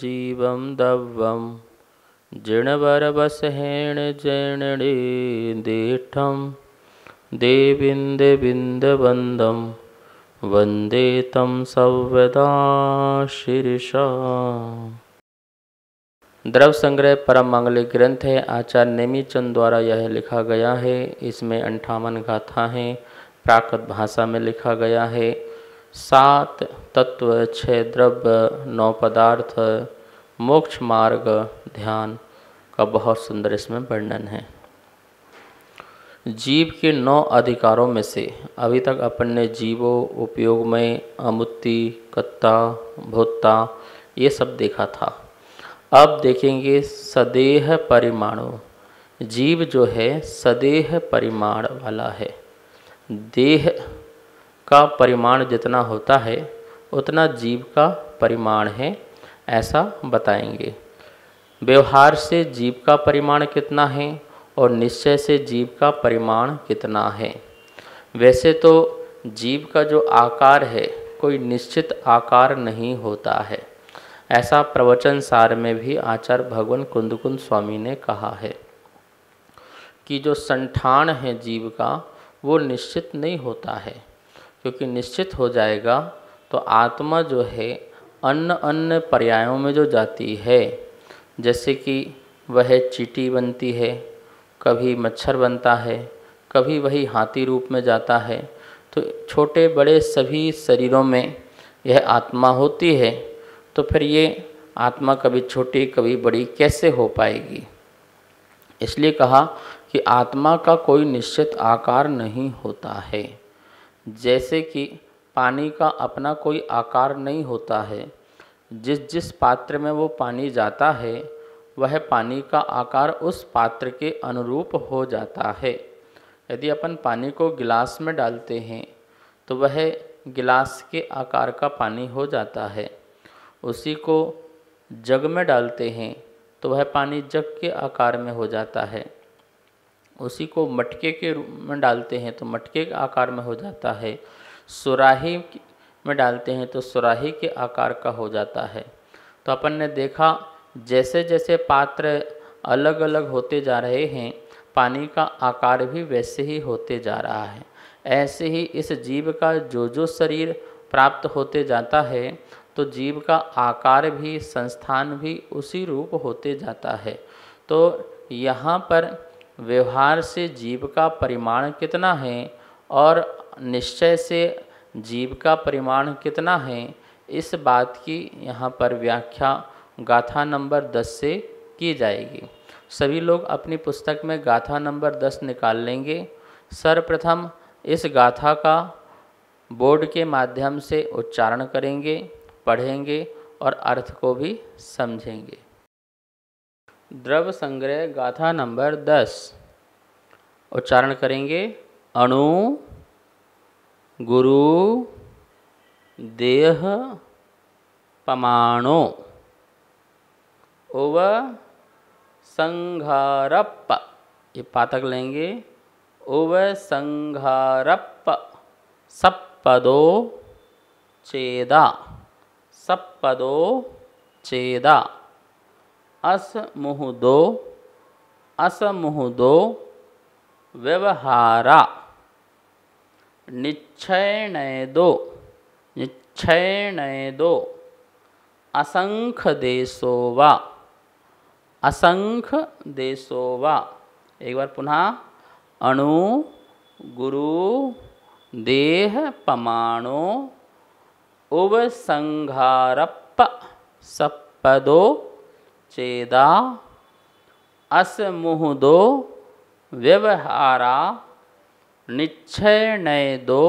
जीव दव जिण परमजीवं दव्वं देविंद बिंद देविन्दबिन्दवन्दं वंदे तम सव्यदा शीर्ष द्रव संग्रह परम मांगलिक ग्रंथ है आचार्य नेमी चंद द्वारा यह लिखा गया है इसमें अंठावन गाथा हैं प्राकृत भाषा में लिखा गया है सात तत्व छः द्रव्य नौ पदार्थ मोक्ष मार्ग ध्यान का बहुत सुंदर इसमें वर्णन है जीव के नौ अधिकारों में से अभी तक अपन ने जीवो उपयोग में अमुत्ति कत्ता भोत्ता ये सब देखा था अब देखेंगे सदेह परिमाणों जीव जो है सदेह परिमाण वाला है देह का परिमाण जितना होता है उतना जीव का परिमाण है ऐसा बताएंगे व्यवहार से जीव का परिमाण कितना है और निश्चय से जीव का परिमाण कितना है वैसे तो जीव का जो आकार है कोई निश्चित आकार नहीं होता है ऐसा प्रवचन सार में भी आचार्य भगवान कुंदकुंद स्वामी ने कहा है कि जो संठान है जीव का वो निश्चित नहीं होता है क्योंकि निश्चित हो जाएगा तो आत्मा जो है अन्य अन्य पर्यायों में जो जाती है जैसे कि वह चीटी बनती है कभी मच्छर बनता है कभी वही हाथी रूप में जाता है तो छोटे बड़े सभी शरीरों में यह आत्मा होती है तो फिर ये आत्मा कभी छोटी कभी बड़ी कैसे हो पाएगी इसलिए कहा कि आत्मा का कोई निश्चित आकार नहीं होता है जैसे कि पानी का अपना कोई आकार नहीं होता है जिस जिस पात्र में वो पानी जाता है वह पानी का आकार उस पात्र के अनुरूप हो जाता है यदि अपन पानी को गिलास में डालते हैं तो वह गिलास के आकार का पानी हो जाता है उसी को जग में डालते हैं तो वह पानी जग के आकार में हो जाता है उसी को मटके के रूप में डालते हैं तो मटके के आकार में हो जाता है सुराही में डालते हैं तो सुराही के आकार का हो जाता है तो अपन ने देखा जैसे जैसे पात्र अलग अलग होते जा रहे हैं पानी का आकार भी वैसे ही होते जा रहा है ऐसे ही इस जीव का जो जो शरीर प्राप्त होते जाता है तो जीव का आकार भी संस्थान भी उसी रूप होते जाता है तो यहाँ पर व्यवहार से जीव का परिमाण कितना है और निश्चय से जीव का परिमाण कितना है इस बात की यहाँ पर व्याख्या गाथा नंबर दस से की जाएगी सभी लोग अपनी पुस्तक में गाथा नंबर दस निकाल लेंगे सर्वप्रथम इस गाथा का बोर्ड के माध्यम से उच्चारण करेंगे पढ़ेंगे और अर्थ को भी समझेंगे द्रव संग्रह गाथा नंबर दस उच्चारण करेंगे अणु गुरु देह पमाणो उव संघारप ये पातक लेंगे उव संघारप सप्पदो चेदा सप्पदो चेदा अस मुह दो अस मुह दो व्यवहारा निक्षय दो निक्षय दो असंख देशो वा असंख देशो वा एक बार पुनः अणु गुरु देह पमाणो उपसंहारप सपदो चेदा असमुहदो व्यवहारा निश्चय नय दो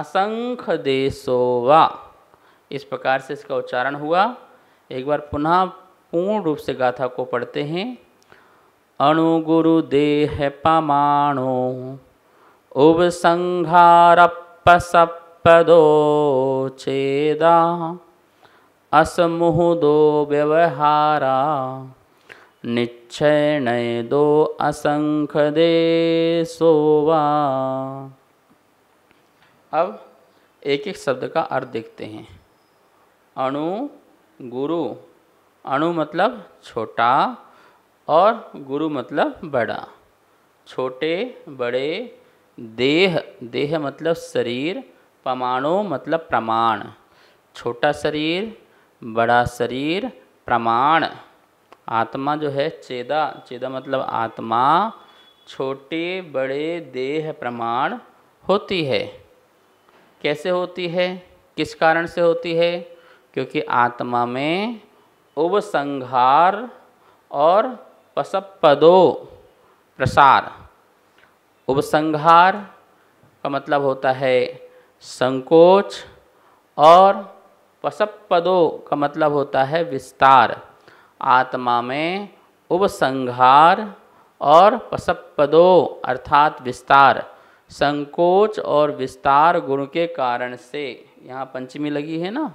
असंख्य देशो वा इस प्रकार से इसका उच्चारण हुआ एक बार पुनः पूर्ण रूप से गाथा को पढ़ते हैं अणुगुरु देह पमाणो उपसंहारपसपदो छेदा दो व्यवहारा निश्चय दो असंख दे सोवा अब एक एक शब्द का अर्थ देखते हैं अणु गुरु अणु मतलब छोटा और गुरु मतलब बड़ा छोटे बड़े देह देह मतलब शरीर परमाणु मतलब प्रमाण छोटा शरीर बड़ा शरीर प्रमाण आत्मा जो है चेदा चेदा मतलब आत्मा छोटे बड़े देह प्रमाण होती है कैसे होती है किस कारण से होती है क्योंकि आत्मा में उपसंहार और पसपदो प्रसार उपसंहार का मतलब होता है संकोच और वसप पदों का मतलब होता है विस्तार आत्मा में उपसंहार और पसपदो अर्थात विस्तार संकोच और विस्तार गुण के कारण से यहाँ पंचमी लगी है ना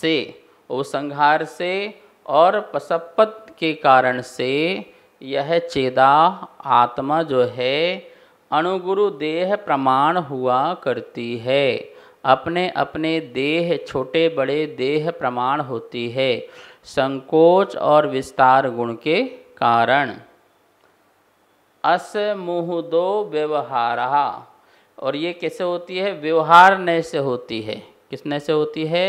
से उपसंहार से और पसपद के कारण से यह चेदा आत्मा जो है अणुगुरु देह प्रमाण हुआ करती है अपने अपने देह छोटे बड़े देह प्रमाण होती है संकोच और विस्तार गुण के कारण अस दो व्यवहारा और ये कैसे होती है व्यवहार न से होती है किसने से होती है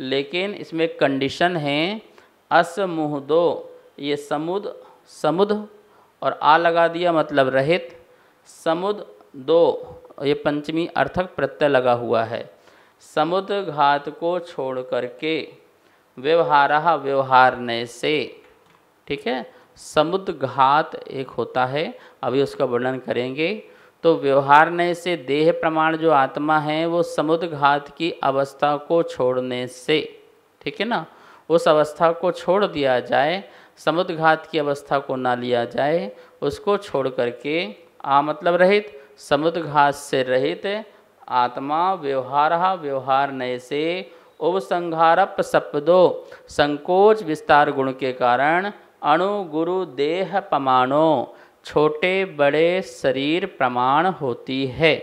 लेकिन इसमें कंडीशन है अस दो ये समुद समुद और आ लगा दिया मतलब रहित समुद दो ये पंचमी अर्थक प्रत्यय लगा हुआ है समुद्र घात को छोड़ करके व्यवहार व्यवहार ने से ठीक है समुद्र घात एक होता है अभी उसका वर्णन करेंगे तो व्यवहार ने से देह प्रमाण जो आत्मा है वो समुद्र घात की अवस्था को छोड़ने से ठीक है ना उस अवस्था को छोड़ दिया जाए समुद्र घात की अवस्था को ना लिया जाए उसको छोड़ करके आ मतलब रहित समुद्घात से रहित आत्मा व्यवहार व्यवहार नय से उपसंहारप सपदो संकोच विस्तार गुण के कारण अणु गुरु देह प्रमाणो छोटे बड़े शरीर प्रमाण होती है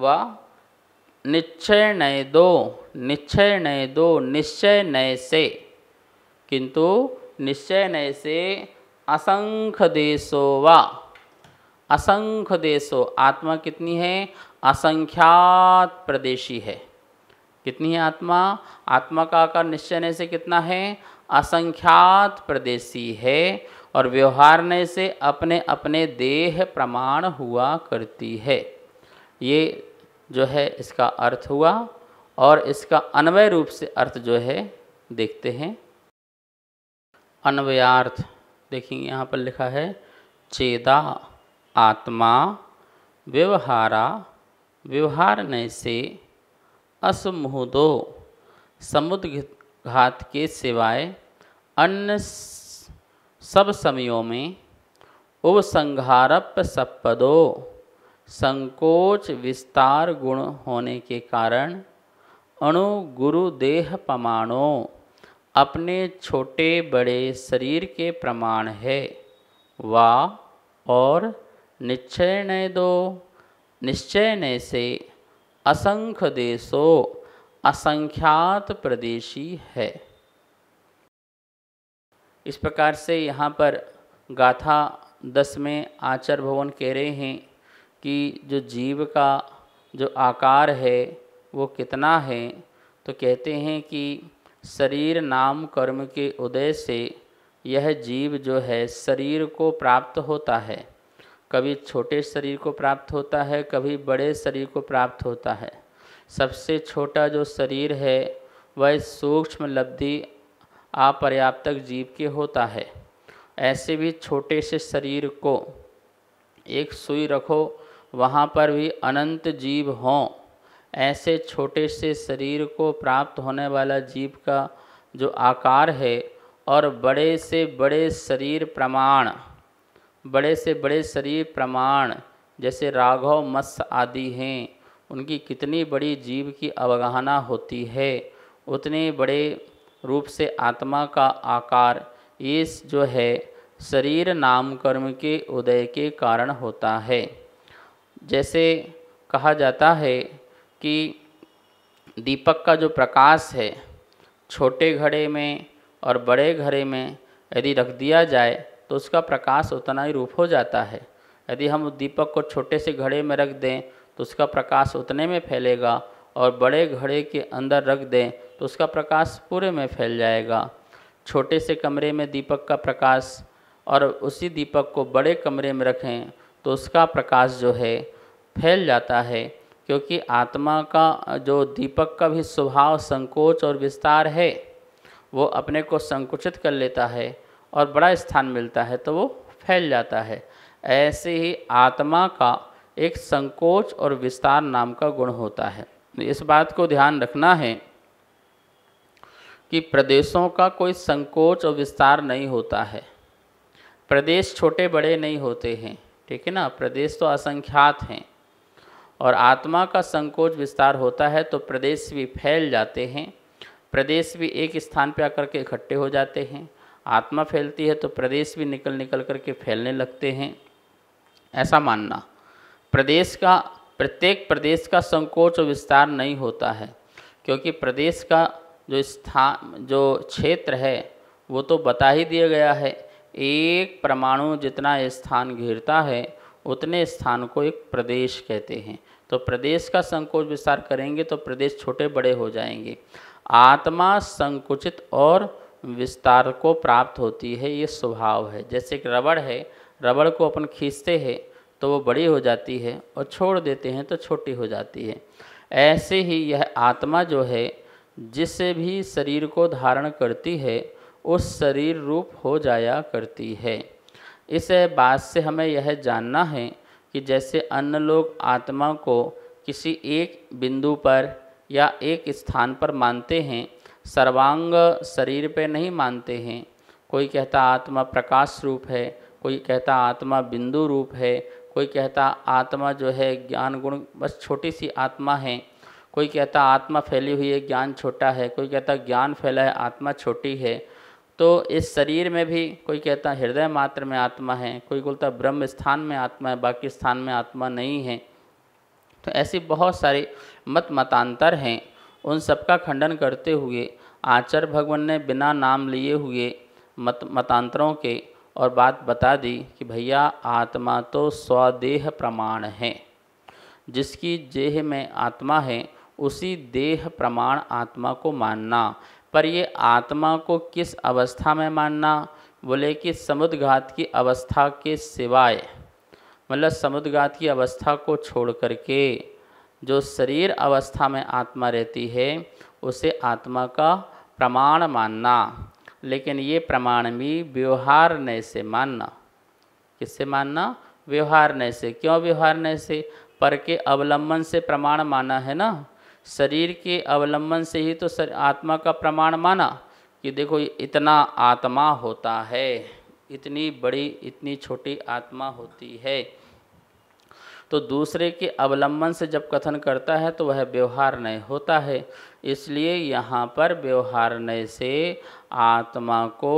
व निश्चय नय दो निश्चय नय दो निश्चय नय से किंतु निश्चय नय से असंख्य देशों वा असंख्य देशों आत्मा कितनी है असंख्यात प्रदेशी है कितनी है आत्मा आत्मा का आकार निश्चय से कितना है असंख्यात प्रदेशी है और व्यवहार ने से अपने अपने देह प्रमाण हुआ करती है ये जो है इसका अर्थ हुआ और इसका अन्वय रूप से अर्थ जो है देखते हैं अन्वयार्थ देखेंगे यहाँ पर लिखा है चेदा आत्मा व्यवहारा व्यवहार से असमुहदो समुद्घात के सिवाय अन्य सब समयों में उपसंहारप सपदो संकोच विस्तार गुण होने के कारण अणु गुरु देह प्रमाणों अपने छोटे बड़े शरीर के प्रमाण है वा और निश्चय दो निश्चय नय से असंख्य देशो असंख्यात प्रदेशी है इस प्रकार से यहाँ पर गाथा दस में आचार्य भवन कह रहे हैं कि जो जीव का जो आकार है वो कितना है तो कहते हैं कि शरीर नाम कर्म के उदय से यह जीव जो है शरीर को प्राप्त होता है कभी छोटे शरीर को प्राप्त होता है कभी बड़े शरीर को प्राप्त होता है सबसे छोटा जो शरीर है वह सूक्ष्म लब्धि अपर्याप्तक जीव के होता है ऐसे भी छोटे से शरीर को एक सुई रखो वहाँ पर भी अनंत जीव हों ऐसे छोटे से शरीर को प्राप्त होने वाला जीव का जो आकार है और बड़े से बड़े शरीर प्रमाण बड़े से बड़े शरीर प्रमाण जैसे राघव मत्स्य आदि हैं उनकी कितनी बड़ी जीव की अवगाहना होती है उतने बड़े रूप से आत्मा का आकार इस जो है शरीर नाम कर्म के उदय के कारण होता है जैसे कहा जाता है कि दीपक का जो प्रकाश है छोटे घड़े में और बड़े घड़े में यदि रख दिया जाए तो उसका प्रकाश उतना ही रूप हो जाता है यदि हम दीपक को छोटे से घड़े में रख दें तो उसका प्रकाश उतने में फैलेगा और बड़े घड़े के अंदर रख दें तो उसका प्रकाश पूरे में फैल जाएगा छोटे से कमरे में दीपक का प्रकाश और उसी दीपक को बड़े कमरे में रखें तो उसका प्रकाश जो है फैल जाता है क्योंकि आत्मा का जो दीपक का भी स्वभाव संकोच और विस्तार है वो अपने को संकुचित कर लेता है और बड़ा स्थान मिलता है तो वो फैल जाता है ऐसे ही आत्मा का एक संकोच और विस्तार नाम का गुण होता है इस बात को ध्यान रखना है कि प्रदेशों का कोई संकोच और विस्तार नहीं होता है प्रदेश छोटे बड़े नहीं होते हैं ठीक है ना प्रदेश तो असंख्यात हैं और आत्मा का संकोच विस्तार होता है तो प्रदेश भी फैल जाते हैं प्रदेश भी एक स्थान पर आकर के इकट्ठे हो जाते हैं आत्मा फैलती है तो प्रदेश भी निकल निकल करके फैलने लगते हैं ऐसा मानना प्रदेश का प्रत्येक प्रदेश का संकोच और विस्तार नहीं होता है क्योंकि प्रदेश का जो स्थान जो क्षेत्र है वो तो बता ही दिया गया है एक परमाणु जितना स्थान घेरता है उतने स्थान को एक प्रदेश कहते हैं तो प्रदेश का संकोच विस्तार करेंगे तो प्रदेश छोटे बड़े हो जाएंगे आत्मा संकुचित और विस्तार को प्राप्त होती है ये स्वभाव है जैसे कि रबड़ है रबड़ को अपन खींचते हैं तो वो बड़ी हो जाती है और छोड़ देते हैं तो छोटी हो जाती है ऐसे ही यह आत्मा जो है जिस भी शरीर को धारण करती है उस शरीर रूप हो जाया करती है इस बात से हमें यह जानना है कि जैसे अन्य लोग आत्मा को किसी एक बिंदु पर या एक स्थान पर मानते हैं सर्वांग शरीर पे नहीं मानते हैं कोई कहता आत्मा प्रकाश रूप है कोई कहता आत्मा बिंदु रूप है कोई कहता आत्मा जो है ज्ञान गुण बस छोटी सी आत्मा है कोई कहता आत्मा फैली हुई है ज्ञान छोटा है कोई कहता ज्ञान फैला है आत्मा छोटी है तो इस शरीर में भी कोई कहता हृदय मात्र में आत्मा है कोई बोलता ब्रह्म स्थान में आत्मा है बाकी स्थान में आत्मा नहीं है तो ऐसी बहुत सारी मत मतांतर हैं उन सबका खंडन करते हुए आचार्य भगवान ने बिना नाम लिए हुए मत मतांतरों के और बात बता दी कि भैया आत्मा तो स्वदेह प्रमाण है जिसकी जेह में आत्मा है उसी देह प्रमाण आत्मा को मानना पर ये आत्मा को किस अवस्था में मानना बोले कि समुद्रघात की अवस्था के सिवाय मतलब समुद्रघात की अवस्था को छोड़ करके जो शरीर अवस्था में आत्मा रहती है उसे आत्मा का प्रमाण मानना लेकिन ये प्रमाण भी व्यवहार नय से मानना किससे मानना व्यवहार नय से क्यों व्यवहार नय से पर के अवलंबन से प्रमाण माना है ना शरीर के अवलंबन से ही तो सर, आत्मा का प्रमाण माना कि देखो इतना आत्मा होता है इतनी बड़ी इतनी छोटी आत्मा होती है तो दूसरे के अवलंबन से जब कथन करता है तो वह व्यवहार नय होता है इसलिए यहाँ पर व्यवहार नय से आत्मा को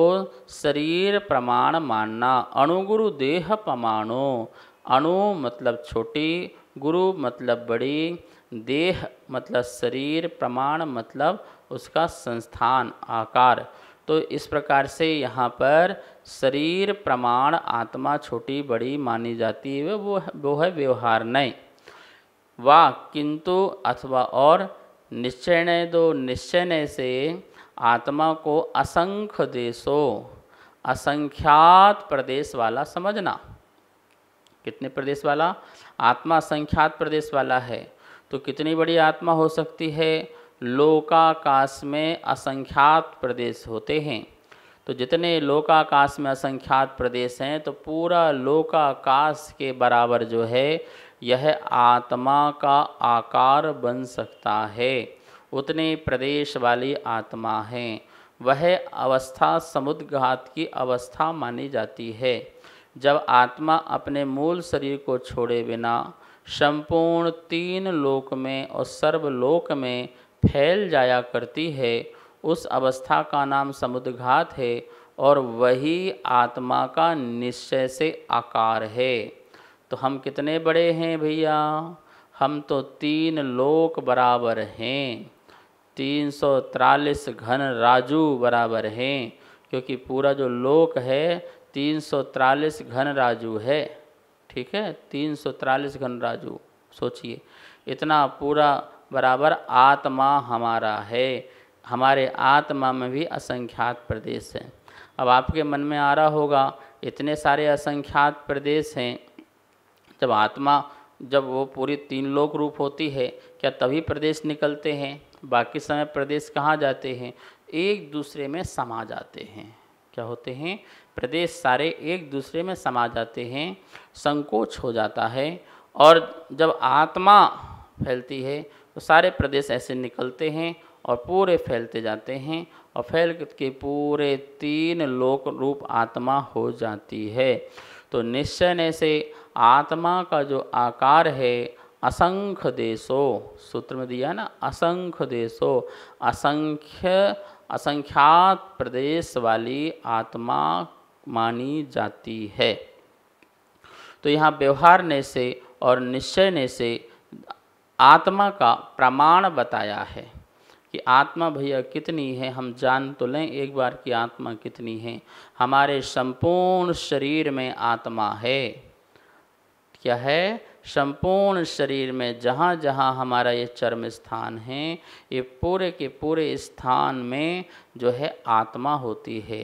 शरीर प्रमाण मानना अणुगुरु देह प्रमाणो अणु मतलब छोटी गुरु मतलब बड़ी देह मतलब शरीर प्रमाण मतलब उसका संस्थान आकार तो इस प्रकार से यहाँ पर शरीर प्रमाण आत्मा छोटी बड़ी मानी जाती है वो वो है व्यवहार नहीं वा किंतु अथवा और निश्चय ने दो निश्चय नय से आत्मा को असंख्य देशों असंख्यात प्रदेश वाला समझना कितने प्रदेश वाला आत्मा असंख्यात प्रदेश वाला है तो कितनी बड़ी आत्मा हो सकती है लोकाकाश में असंख्यात प्रदेश होते हैं तो जितने लोकाकाश में असंख्यात प्रदेश हैं तो पूरा लोकाकाश के बराबर जो है यह आत्मा का आकार बन सकता है उतने प्रदेश वाली आत्मा है वह अवस्था समुद्घात की अवस्था मानी जाती है जब आत्मा अपने मूल शरीर को छोड़े बिना संपूर्ण तीन लोक में और सर्वलोक में फैल जाया करती है उस अवस्था का नाम समुद्घात है और वही आत्मा का निश्चय से आकार है तो हम कितने बड़े हैं भैया हम तो तीन लोक बराबर हैं तीन सौ तिरालीस घन राजू बराबर हैं क्योंकि पूरा जो लोक है तीन सौ तिरालीस घन राजू है ठीक है तीन सौ तिरालीस घन राजू सोचिए इतना पूरा बराबर आत्मा हमारा है हमारे आत्मा में भी असंख्यात प्रदेश है अब आपके मन में आ रहा होगा इतने सारे असंख्यात प्रदेश हैं जब आत्मा जब वो पूरी तीन लोक रूप होती है क्या तभी प्रदेश निकलते हैं बाकी समय प्रदेश कहाँ जाते हैं एक दूसरे में समा जाते हैं क्या होते हैं प्रदेश सारे एक दूसरे में समा जाते हैं संकोच हो जाता है और जब आत्मा फैलती है तो सारे प्रदेश ऐसे निकलते हैं और पूरे फैलते जाते हैं और फैल के पूरे तीन लोक रूप आत्मा हो जाती है तो निश्चय ने से आत्मा का जो आकार है असंख्य देशो सूत्र में दिया ना असंख्य देशो असंख्य असंख्यात प्रदेश वाली आत्मा मानी जाती है तो यहाँ व्यवहार ने से और निश्चय ने से आत्मा का प्रमाण बताया है कि आत्मा भैया कितनी है हम जान तो लें एक बार कि आत्मा कितनी है हमारे संपूर्ण शरीर में आत्मा है क्या है संपूर्ण शरीर में जहाँ जहाँ हमारा ये चर्म स्थान है ये पूरे के पूरे स्थान में जो है आत्मा होती है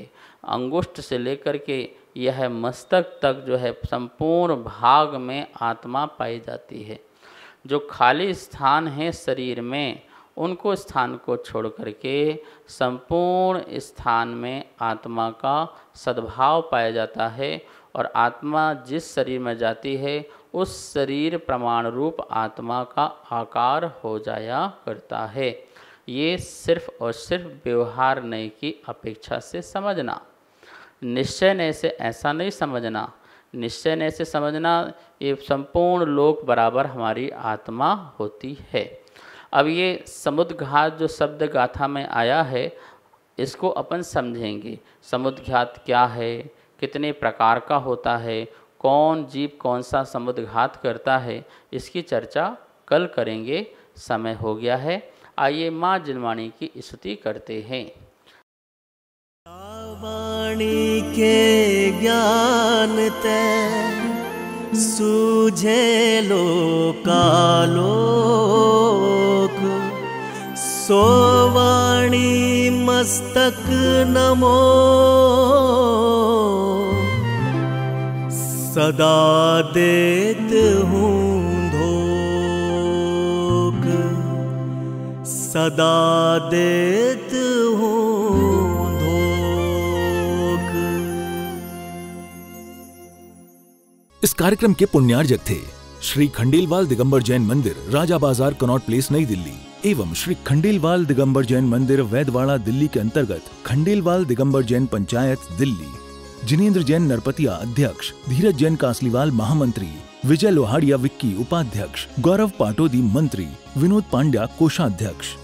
अंगुष्ठ से लेकर के यह मस्तक तक जो है संपूर्ण भाग में आत्मा पाई जाती है जो खाली स्थान है शरीर में उनको स्थान को छोड़ करके संपूर्ण स्थान में आत्मा का सद्भाव पाया जाता है और आत्मा जिस शरीर में जाती है उस शरीर प्रमाण रूप आत्मा का आकार हो जाया करता है ये सिर्फ और सिर्फ व्यवहार नहीं की अपेक्षा से समझना निश्चय नय से ऐसा नहीं समझना निश्चय ने से समझना ये संपूर्ण लोक बराबर हमारी आत्मा होती है अब ये समुद्घात जो शब्द गाथा में आया है इसको अपन समझेंगे समुद्घात क्या है कितने प्रकार का होता है कौन जीव कौन सा समुद्घात करता है इसकी चर्चा कल करेंगे समय हो गया है आइए माँ जिनवाणी की स्तुति करते हैं वाणी के ज्ञान ते सूझे लो कालो सो वाणी मस्तक नमो सदा देत हूँ धो सदा देत इस कार्यक्रम के पुण्यार्जक थे श्री खंडेलवाल दिगंबर जैन मंदिर राजा बाजार कनॉट प्लेस नई दिल्ली एवं श्री खंडेलवाल दिगंबर जैन मंदिर वैदवाड़ा दिल्ली के अंतर्गत खंडेलवाल दिगंबर जैन पंचायत दिल्ली जिनेन्द्र जैन नरपतिया अध्यक्ष धीरज जैन कासलीवाल महामंत्री विजय लोहाड़िया विक्की उपाध्यक्ष गौरव पाटोदी मंत्री विनोद पांड्या कोषाध्यक्ष